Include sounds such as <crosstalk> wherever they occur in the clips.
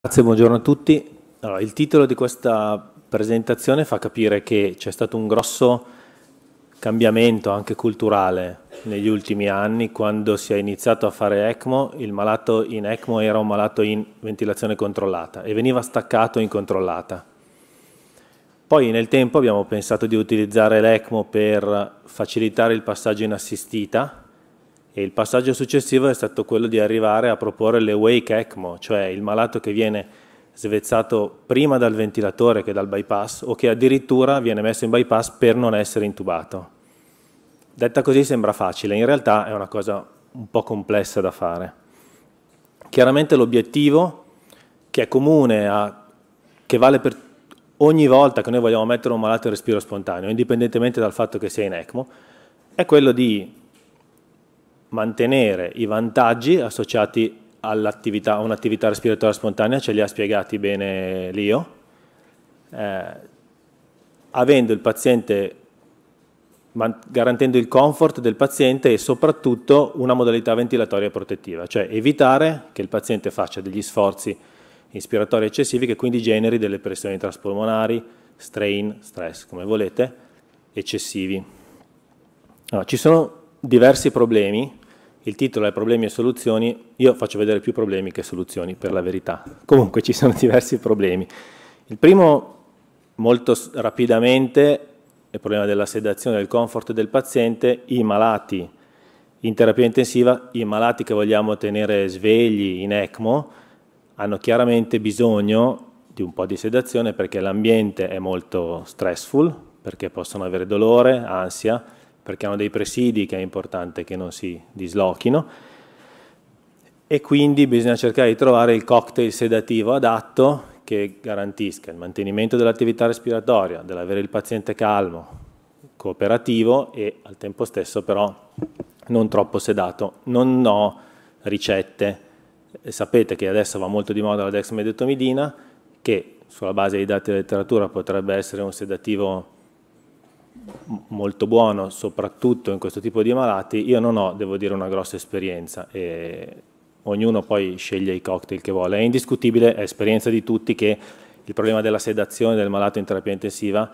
Grazie, buongiorno a tutti. Allora, il titolo di questa presentazione fa capire che c'è stato un grosso cambiamento anche culturale negli ultimi anni. Quando si è iniziato a fare ECMO, il malato in ECMO era un malato in ventilazione controllata e veniva staccato in controllata. Poi nel tempo abbiamo pensato di utilizzare l'ECMO per facilitare il passaggio in assistita, e il passaggio successivo è stato quello di arrivare a proporre le wake ECMO, cioè il malato che viene svezzato prima dal ventilatore che dal bypass o che addirittura viene messo in bypass per non essere intubato. Detta così sembra facile, in realtà è una cosa un po' complessa da fare. Chiaramente l'obiettivo, che è comune, a, che vale per ogni volta che noi vogliamo mettere un malato in respiro spontaneo, indipendentemente dal fatto che sia in ECMO, è quello di mantenere i vantaggi associati all'attività, a un'attività respiratoria spontanea, ce li ha spiegati bene Lio, eh, avendo il paziente, garantendo il comfort del paziente e soprattutto una modalità ventilatoria protettiva, cioè evitare che il paziente faccia degli sforzi ispiratori eccessivi che quindi generi delle pressioni traspolmonari, strain, stress, come volete, eccessivi. Allora, ci sono diversi problemi, il titolo è problemi e soluzioni, io faccio vedere più problemi che soluzioni per la verità. Comunque ci sono <laughs> diversi problemi. Il primo, molto rapidamente, è il problema della sedazione, del comfort del paziente, i malati in terapia intensiva, i malati che vogliamo tenere svegli in ECMO, hanno chiaramente bisogno di un po' di sedazione perché l'ambiente è molto stressful, perché possono avere dolore, ansia, perché hanno dei presidi che è importante che non si dislochino e quindi bisogna cercare di trovare il cocktail sedativo adatto che garantisca il mantenimento dell'attività respiratoria, dell'avere il paziente calmo, cooperativo e al tempo stesso però non troppo sedato. Non ho ricette, sapete che adesso va molto di moda la dexmedetomidina che sulla base dei dati della letteratura potrebbe essere un sedativo molto buono, soprattutto in questo tipo di malati, io non ho, devo dire, una grossa esperienza. E ognuno poi sceglie i cocktail che vuole. È indiscutibile, è esperienza di tutti che il problema della sedazione del malato in terapia intensiva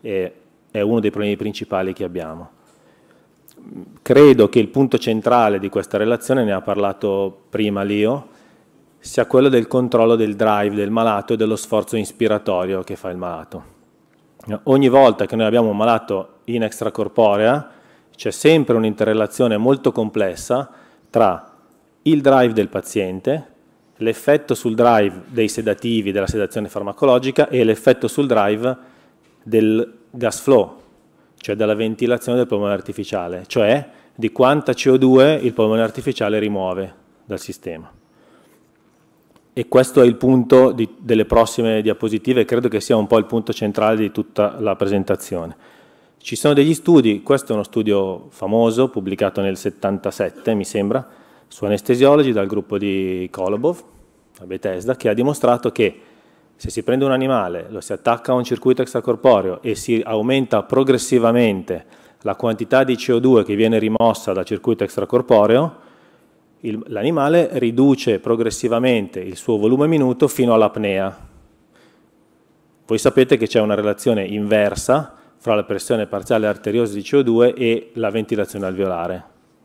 è, è uno dei problemi principali che abbiamo. Credo che il punto centrale di questa relazione, ne ha parlato prima Lio, sia quello del controllo del drive del malato e dello sforzo ispiratorio che fa il malato ogni volta che noi abbiamo un malato in extracorporea c'è sempre un'interrelazione molto complessa tra il drive del paziente, l'effetto sul drive dei sedativi, della sedazione farmacologica e l'effetto sul drive del gas flow, cioè della ventilazione del polmone artificiale, cioè di quanta CO2 il polmone artificiale rimuove dal sistema e questo è il punto di, delle prossime diapositive, credo che sia un po' il punto centrale di tutta la presentazione. Ci sono degli studi, questo è uno studio famoso, pubblicato nel 77, mi sembra, su anestesiologi dal gruppo di Kolobov, a Bethesda, che ha dimostrato che se si prende un animale, lo si attacca a un circuito extracorporeo e si aumenta progressivamente la quantità di CO2 che viene rimossa dal circuito extracorporeo, l'animale riduce progressivamente il suo volume minuto fino all'apnea. Voi sapete che c'è una relazione inversa fra la pressione parziale arteriosa di CO2 e la ventilazione alveolare.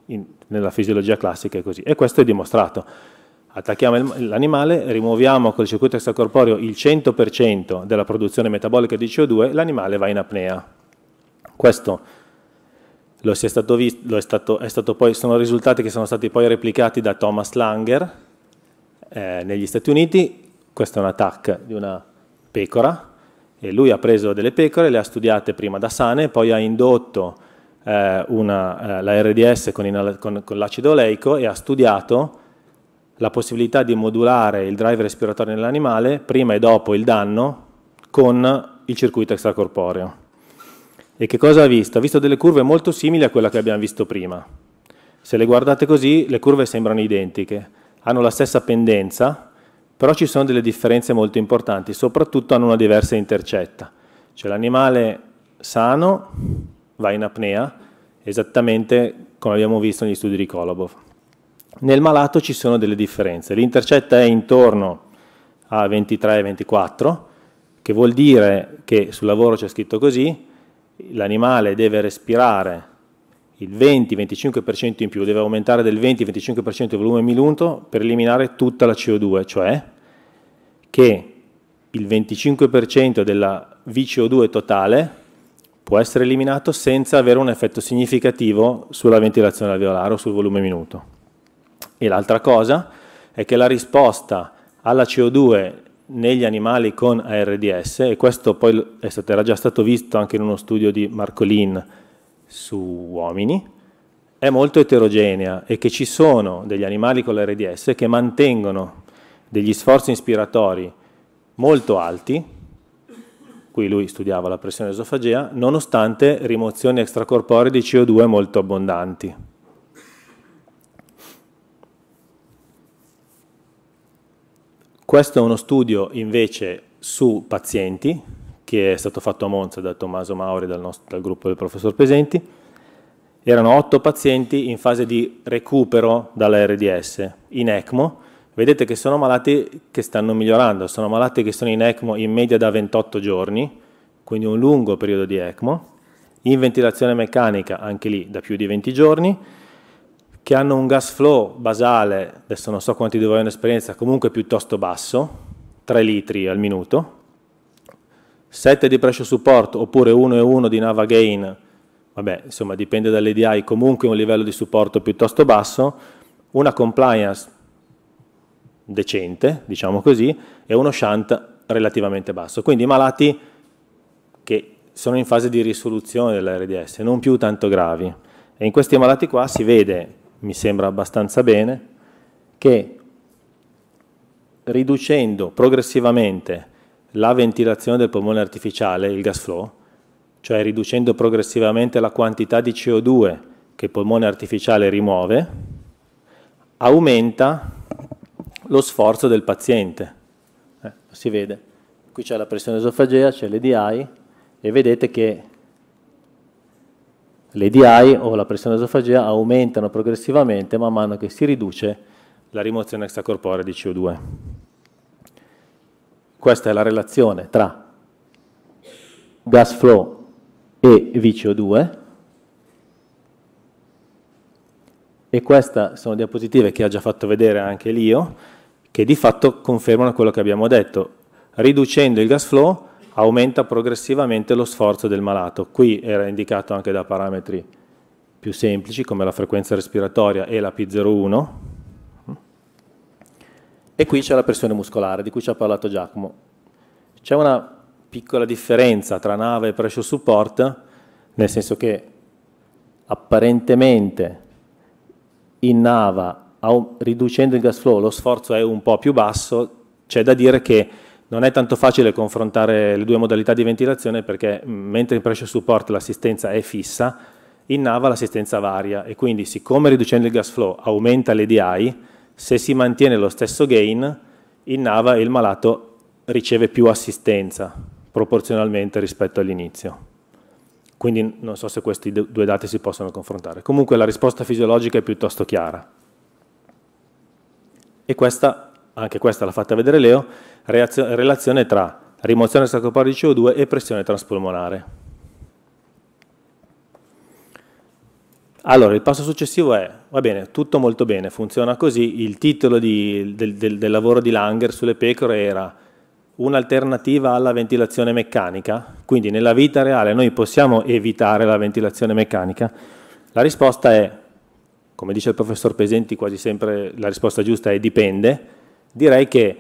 In, nella fisiologia classica è così. E questo è dimostrato. Attacchiamo l'animale, rimuoviamo col circuito extracorporeo il 100% della produzione metabolica di CO2, l'animale va in apnea. Questo è lo si è stato visto, lo è stato, è stato poi, sono risultati che sono stati poi replicati da Thomas Langer eh, negli Stati Uniti. Questo è un attack di una pecora e lui ha preso delle pecore, le ha studiate prima da sane, poi ha indotto eh, una, eh, la RDS con, in, con, con l'acido oleico e ha studiato la possibilità di modulare il drive respiratorio nell'animale prima e dopo il danno con il circuito extracorporeo. E che cosa ha visto? Ha visto delle curve molto simili a quella che abbiamo visto prima. Se le guardate così, le curve sembrano identiche, hanno la stessa pendenza, però ci sono delle differenze molto importanti, soprattutto hanno una diversa intercetta. Cioè l'animale sano va in apnea, esattamente come abbiamo visto negli studi di Kolobov. Nel malato ci sono delle differenze, l'intercetta è intorno a 23-24, che vuol dire che sul lavoro c'è scritto così, l'animale deve respirare il 20-25% in più, deve aumentare del 20-25% il volume minuto per eliminare tutta la CO2, cioè che il 25% della VCO2 totale può essere eliminato senza avere un effetto significativo sulla ventilazione alveolare o sul volume minuto. E l'altra cosa è che la risposta alla CO2 negli animali con ARDS e questo poi stato, era già stato visto anche in uno studio di Marcolin su uomini, è molto eterogenea e che ci sono degli animali con l'ARDS che mantengono degli sforzi inspiratori molto alti, qui lui studiava la pressione esofagea, nonostante rimozioni extracorporee di CO2 molto abbondanti. Questo è uno studio invece su pazienti che è stato fatto a Monza da Tommaso Mauri dal, nostro, dal gruppo del professor Pesenti. Erano otto pazienti in fase di recupero dalla RDS in ECMO. Vedete che sono malati che stanno migliorando, sono malati che sono in ECMO in media da 28 giorni, quindi un lungo periodo di ECMO, in ventilazione meccanica anche lì da più di 20 giorni che hanno un gas flow basale, adesso non so quanti di voi hanno esperienza, comunque piuttosto basso, 3 litri al minuto, 7 di pressure support oppure 1,1 di Nava Gain, vabbè, insomma, dipende dall'EDI, comunque un livello di supporto piuttosto basso, una compliance decente, diciamo così, e uno shunt relativamente basso. Quindi malati che sono in fase di risoluzione dell'RDS, non più tanto gravi. E in questi malati qua si vede mi sembra abbastanza bene, che riducendo progressivamente la ventilazione del polmone artificiale, il gas flow, cioè riducendo progressivamente la quantità di CO2 che il polmone artificiale rimuove, aumenta lo sforzo del paziente. Eh, si vede, qui c'è la pressione esofagea, c'è l'EDI e vedete che le DI o la pressione esofagea aumentano progressivamente man mano che si riduce la rimozione extracorporea di CO2. Questa è la relazione tra gas flow e VCO2 e queste sono diapositive che ha già fatto vedere anche l'IO che di fatto confermano quello che abbiamo detto. Riducendo il gas flow aumenta progressivamente lo sforzo del malato. Qui era indicato anche da parametri più semplici come la frequenza respiratoria e la P01. E qui c'è la pressione muscolare di cui ci ha parlato Giacomo. C'è una piccola differenza tra nave e pressure support, nel senso che apparentemente in nava riducendo il gas flow lo sforzo è un po' più basso, c'è da dire che non è tanto facile confrontare le due modalità di ventilazione perché mm, mentre in pressure support l'assistenza è fissa, in NAVA l'assistenza varia e quindi siccome riducendo il gas flow aumenta l'EDI, se si mantiene lo stesso gain, in NAVA il malato riceve più assistenza proporzionalmente rispetto all'inizio. Quindi non so se questi due dati si possono confrontare. Comunque la risposta fisiologica è piuttosto chiara. E questa anche questa l'ha fatta vedere Leo, relazione tra rimozione extracorporea di CO2 e pressione transpolmonare. Allora, il passo successivo è, va bene, tutto molto bene, funziona così, il titolo di, del, del, del lavoro di Langer sulle pecore era un'alternativa alla ventilazione meccanica, quindi nella vita reale noi possiamo evitare la ventilazione meccanica? La risposta è, come dice il professor Pesenti, quasi sempre la risposta giusta è dipende, Direi che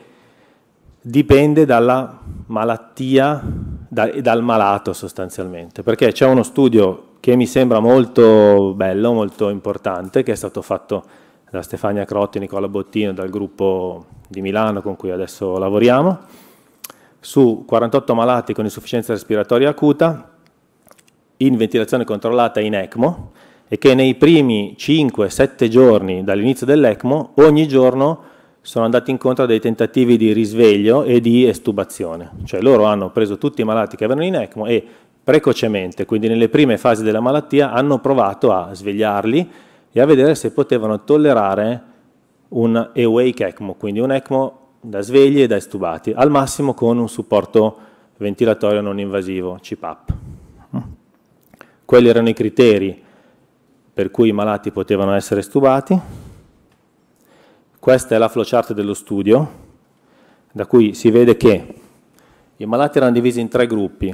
dipende dalla malattia da, e dal malato sostanzialmente, perché c'è uno studio che mi sembra molto bello, molto importante, che è stato fatto da Stefania Crotti e Nicola Bottino dal gruppo di Milano con cui adesso lavoriamo, su 48 malati con insufficienza respiratoria acuta in ventilazione controllata in ECMO e che nei primi 5-7 giorni dall'inizio dell'ECMO ogni giorno sono andati incontro a dei tentativi di risveglio e di estubazione, cioè loro hanno preso tutti i malati che avevano in ECMO e precocemente, quindi nelle prime fasi della malattia, hanno provato a svegliarli e a vedere se potevano tollerare un awake ECMO, quindi un ECMO da svegli e da estubati, al massimo con un supporto ventilatorio non invasivo, CPAP. Quelli erano i criteri per cui i malati potevano essere estubati questa è la flowchart dello studio, da cui si vede che i malati erano divisi in tre gruppi.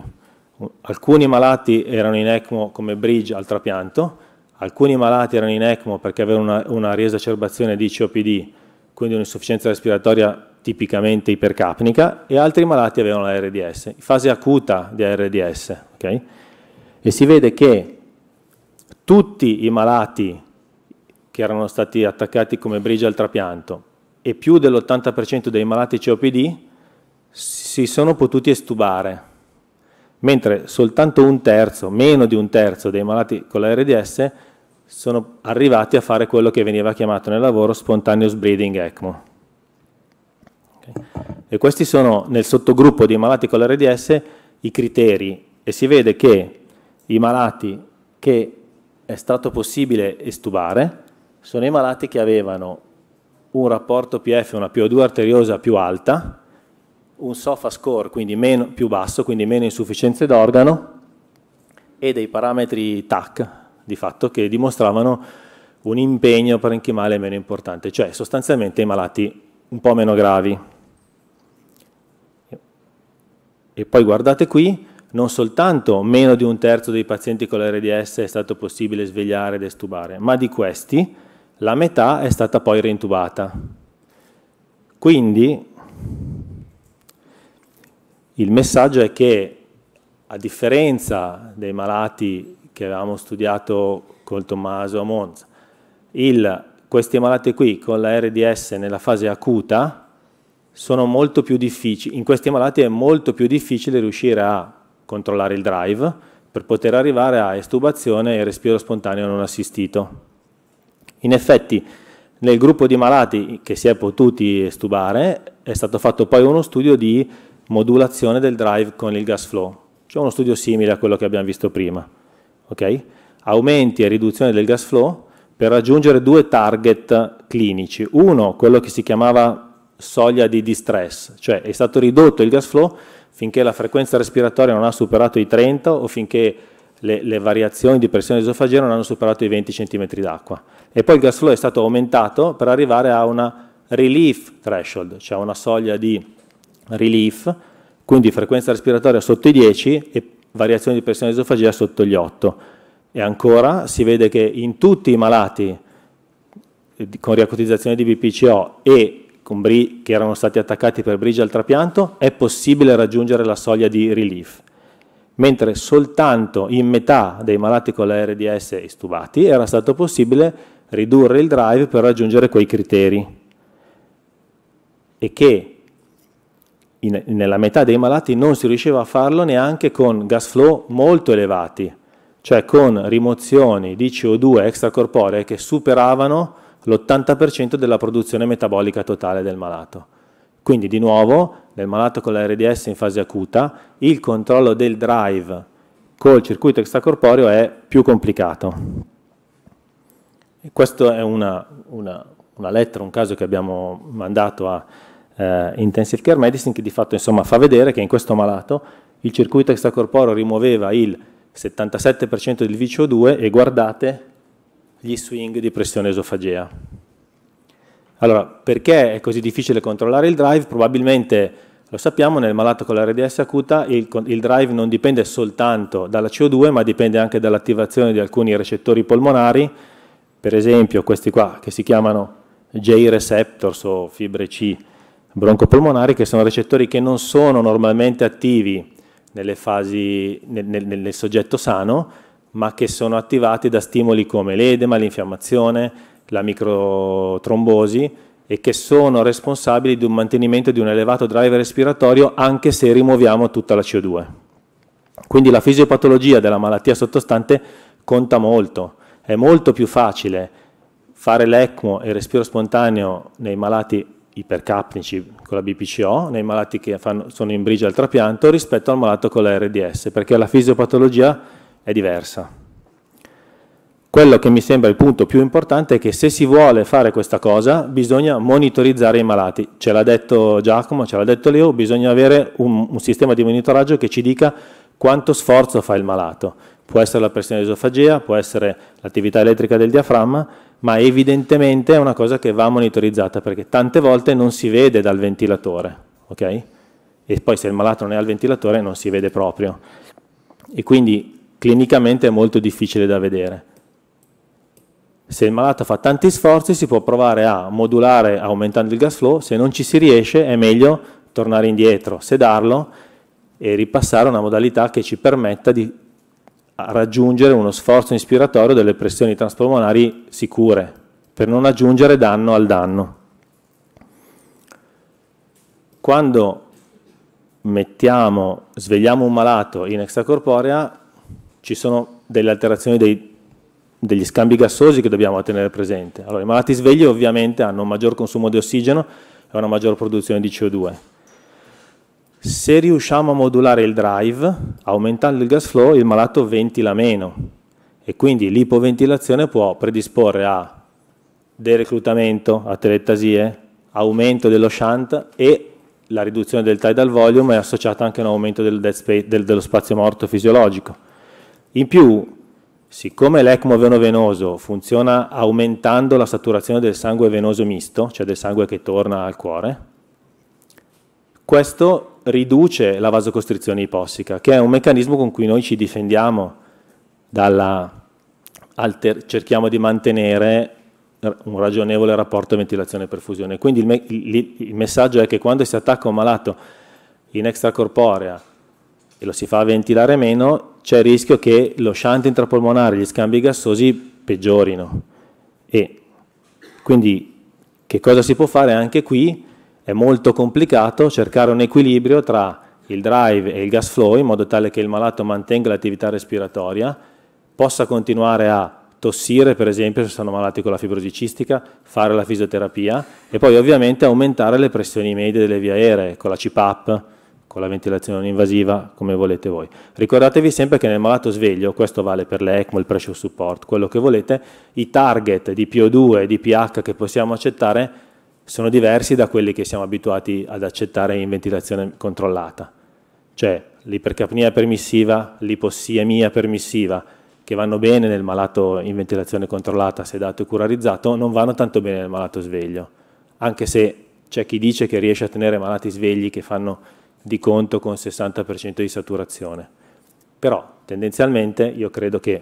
Alcuni malati erano in ECMO come bridge al trapianto, alcuni malati erano in ECMO perché avevano una, una riesacerbazione di COPD, quindi un'insufficienza respiratoria tipicamente ipercapnica, e altri malati avevano l'ARDS, fase acuta di ARDS. Okay? E si vede che tutti i malati che erano stati attaccati come brigia al trapianto e più dell'80% dei malati COPD si sono potuti estubare, mentre soltanto un terzo, meno di un terzo dei malati con la RDS sono arrivati a fare quello che veniva chiamato nel lavoro spontaneous breathing ECMO. E questi sono nel sottogruppo dei malati con l'RDS i criteri e si vede che i malati che è stato possibile estubare sono i malati che avevano un rapporto PF, una PO2 arteriosa più alta, un SOFA score quindi meno, più basso, quindi meno insufficienze d'organo, e dei parametri TAC, di fatto, che dimostravano un impegno parenchimale meno importante, cioè sostanzialmente i malati un po' meno gravi. E poi guardate qui, non soltanto meno di un terzo dei pazienti con l'RDS è stato possibile svegliare ed estubare, ma di questi la metà è stata poi reintubata. Quindi il messaggio è che a differenza dei malati che avevamo studiato col Tommaso a Monza, il, questi malati qui con la RDS nella fase acuta sono molto più difficili, in questi malati è molto più difficile riuscire a controllare il drive per poter arrivare a estubazione e respiro spontaneo non assistito. In effetti nel gruppo di malati che si è potuti estubare è stato fatto poi uno studio di modulazione del drive con il gas flow, cioè uno studio simile a quello che abbiamo visto prima. Okay? Aumenti e riduzione del gas flow per raggiungere due target clinici. Uno, quello che si chiamava soglia di distress, cioè è stato ridotto il gas flow finché la frequenza respiratoria non ha superato i 30 o finché le, le, variazioni di pressione esofagea non hanno superato i 20 cm d'acqua. E poi il gas flow è stato aumentato per arrivare a una relief threshold, cioè una soglia di relief, quindi frequenza respiratoria sotto i 10 e variazione di pressione esofagea sotto gli 8. E ancora si vede che in tutti i malati eh, con riacutizzazione di BPCO e con BRI che erano stati attaccati per brigio al trapianto è possibile raggiungere la soglia di relief mentre soltanto in metà dei malati con la RDS istubati era stato possibile ridurre il drive per raggiungere quei criteri e che in, nella metà dei malati non si riusciva a farlo neanche con gas flow molto elevati, cioè con rimozioni di CO2 extracorporee che superavano l'80% della produzione metabolica totale del malato. Quindi di nuovo nel malato con l'RDS in fase acuta il controllo del drive col circuito extracorporeo è più complicato. E questo è una, una, una, lettera, un caso che abbiamo mandato a eh, Intensive Care Medicine che di fatto insomma, fa vedere che in questo malato il circuito extracorporeo rimuoveva il 77% del VCO2 e guardate gli swing di pressione esofagea. Allora, perché è così difficile controllare il drive? Probabilmente, lo sappiamo, nel malato con la RDS acuta il, il drive non dipende soltanto dalla CO2, ma dipende anche dall'attivazione di alcuni recettori polmonari, per esempio questi qua che si chiamano J receptors o fibre C broncopolmonari, che sono recettori che non sono normalmente attivi nelle fasi, nel, nel, nel soggetto sano, ma che sono attivati da stimoli come l'edema, l'infiammazione, la microtrombosi e che sono responsabili di un mantenimento di un elevato drive respiratorio anche se rimuoviamo tutta la CO2. Quindi la fisiopatologia della malattia sottostante conta molto, è molto più facile fare l'ECMO e il respiro spontaneo nei malati ipercapnici con la BPCO, nei malati che fanno, sono in briga al trapianto rispetto al malato con la RDS, perché la fisiopatologia è diversa. Quello che mi sembra il punto più importante è che se si vuole fare questa cosa bisogna monitorizzare i malati. Ce l'ha detto Giacomo, ce l'ha detto Leo, bisogna avere un, un sistema di monitoraggio che ci dica quanto sforzo fa il malato. Può essere la pressione esofagea, può essere l'attività elettrica del diaframma, ma evidentemente è una cosa che va monitorizzata perché tante volte non si vede dal ventilatore, ok? E poi se il malato non è al ventilatore non si vede proprio. E quindi clinicamente è molto difficile da vedere. Se il malato fa tanti sforzi si può provare a modulare aumentando il gas flow, se non ci si riesce è meglio tornare indietro, sedarlo e ripassare a una modalità che ci permetta di raggiungere uno sforzo inspiratorio delle pressioni transpolmonari sicure, per non aggiungere danno al danno. Quando mettiamo, svegliamo un malato in extracorporea, ci sono delle alterazioni dei degli scambi gassosi che dobbiamo tenere presente. Allora, i malati svegli ovviamente hanno un maggior consumo di ossigeno e una maggior produzione di CO2. Se riusciamo a modulare il drive, aumentando il gas flow, il malato ventila meno e quindi l'ipoventilazione può predisporre a dereclutamento, a telettasie, aumento dello shunt e la riduzione del tidal volume è associata anche a un aumento del space, del, dello spazio morto fisiologico. In più, Siccome l'ECMO venovenoso funziona aumentando la saturazione del sangue venoso misto, cioè del sangue che torna al cuore, questo riduce la vasocostrizione ipossica, che è un meccanismo con cui noi ci difendiamo dalla, alter, cerchiamo di mantenere un ragionevole rapporto ventilazione-perfusione. Quindi il, me, il, il messaggio è che quando si attacca un malato in extracorporea e lo si fa ventilare meno, c'è il rischio che lo shunt intrapolmonare, gli scambi gassosi peggiorino. E quindi che cosa si può fare anche qui? È molto complicato cercare un equilibrio tra il drive e il gas flow in modo tale che il malato mantenga l'attività respiratoria, possa continuare a tossire per esempio se sono malati con la fibrosicistica, fare la fisioterapia e poi ovviamente aumentare le pressioni medie delle vie aeree con la CPAP, con la ventilazione non invasiva, come volete voi. Ricordatevi sempre che nel malato sveglio, questo vale per l'ECMO, il pressure support, quello che volete, i target di PO2 e di pH che possiamo accettare sono diversi da quelli che siamo abituati ad accettare in ventilazione controllata. Cioè l'ipercapnia permissiva, l'ipossiemia permissiva, che vanno bene nel malato in ventilazione controllata, sedato e curarizzato, non vanno tanto bene nel malato sveglio, anche se c'è chi dice che riesce a tenere malati svegli che fanno di conto con 60% di saturazione. Però tendenzialmente io credo che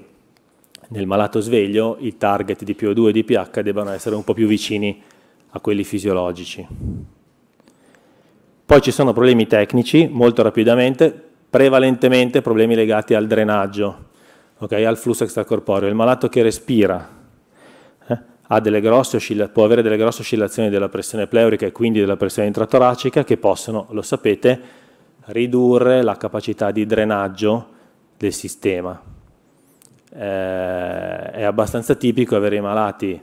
nel malato sveglio i target di PO2 e di pH debbano essere un po' più vicini a quelli fisiologici. Poi ci sono problemi tecnici, molto rapidamente, prevalentemente problemi legati al drenaggio, okay, al flusso extracorporeo. Il malato che respira oscilla- può avere delle grosse oscillazioni della pressione pleurica e quindi della pressione intratoracica che possono, lo sapete, ridurre la capacità di drenaggio del sistema. Eh, è abbastanza tipico avere i malati,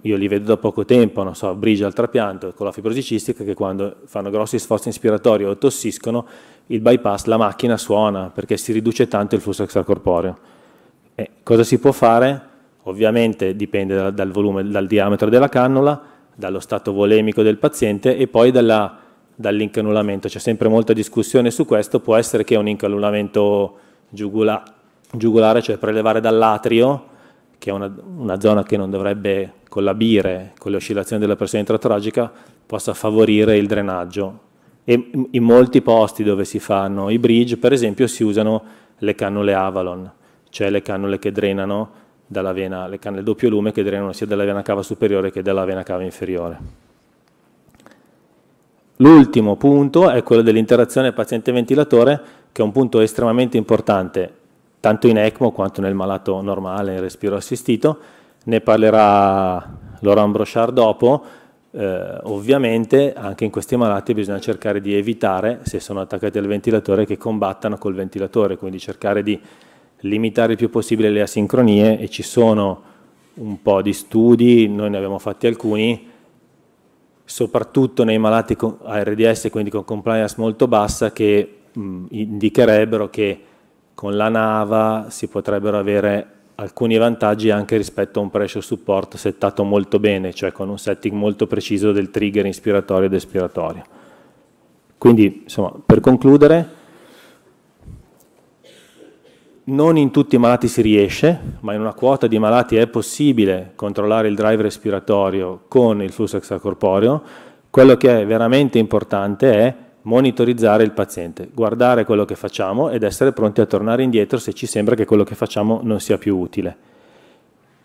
io li vedo da poco tempo, non so, brigia al trapianto con la fibrosi cistica che quando fanno grossi sforzi inspiratori o tossiscono, il bypass, la macchina suona perché si riduce tanto il flusso extracorporeo. E cosa si può fare? Ovviamente dipende dal, dal volume, dal diametro della cannula, dallo stato volemico del paziente e poi dalla, dall'incanulamento. C'è sempre molta discussione su questo, può essere che un incanulamento giugula, giugulare, cioè prelevare dall'atrio, che è una, una, zona che non dovrebbe collabire con le oscillazioni della pressione intratragica, possa favorire il drenaggio. E in molti posti dove si fanno i bridge, per esempio, si usano le cannule Avalon, cioè le cannule che drenano dalla vena, le canne del doppio lume che drenano sia dalla vena cava superiore che dalla vena cava inferiore. L'ultimo punto è quello dell'interazione paziente-ventilatore, che è un punto estremamente importante, tanto in ECMO quanto nel malato normale, in respiro assistito. Ne parlerà Laurent Brochard dopo. Eh, ovviamente anche in questi malati bisogna cercare di evitare, se sono attaccati al ventilatore, che combattano col ventilatore, quindi cercare di limitare il più possibile le asincronie e ci sono un po' di studi, noi ne abbiamo fatti alcuni, soprattutto nei malati con RDS, quindi con compliance molto bassa, che mh, indicherebbero che con la NAVA si potrebbero avere alcuni vantaggi anche rispetto a un pressure support settato molto bene, cioè con un setting molto preciso del trigger inspiratorio ed espiratorio. Quindi, insomma, per concludere non in tutti i malati si riesce, ma in una quota di malati è possibile controllare il drive respiratorio con il flusso extracorporeo. Quello che è veramente importante è monitorizzare il paziente, guardare quello che facciamo ed essere pronti a tornare indietro se ci sembra che quello che facciamo non sia più utile.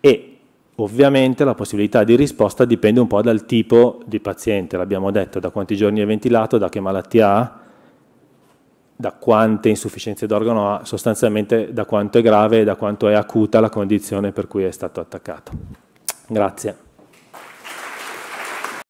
E ovviamente la possibilità di risposta dipende un po' dal tipo di paziente, l'abbiamo detto, da quanti giorni è ventilato, da che malattia ha, da quante insufficienze d'organo ha, sostanzialmente da quanto è grave e da quanto è acuta la condizione per cui è stato attaccato. Grazie.